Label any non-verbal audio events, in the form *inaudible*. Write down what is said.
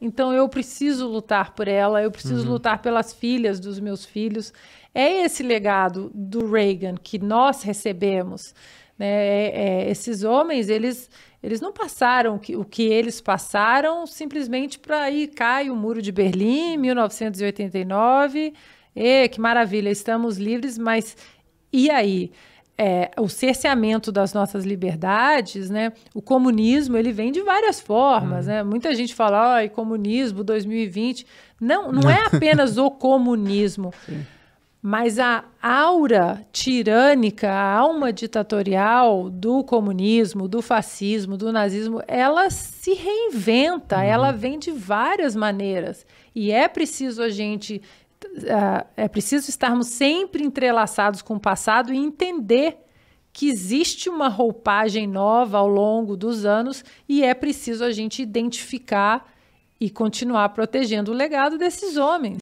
Então eu preciso lutar por ela, eu preciso uhum. lutar pelas filhas dos meus filhos. É esse legado do Reagan que nós recebemos. Né? É, é, esses homens, eles, eles não passaram o que, eles passaram simplesmente para aí cair o muro de Berlim, 1989. E, que maravilha, estamos livres, mas e aí? é, o cerceamento das nossas liberdades, né? O comunismo ele vem de várias formas, hum. né? Muita gente fala, ai, comunismo 2020. Não, não é *laughs* apenas o comunismo. Sim. Mas a aura tirânica, a alma ditatorial do comunismo, do fascismo, do nazismo, ela se reinventa, hum. ela uhum. vem de várias maneiras. E é preciso a gente ah, é preciso estarmos sempre entrelaçados com o passado e entender que existe uma roupagem nova ao longo dos anos e é preciso a gente identificar e continuar protegendo o legado desses homens.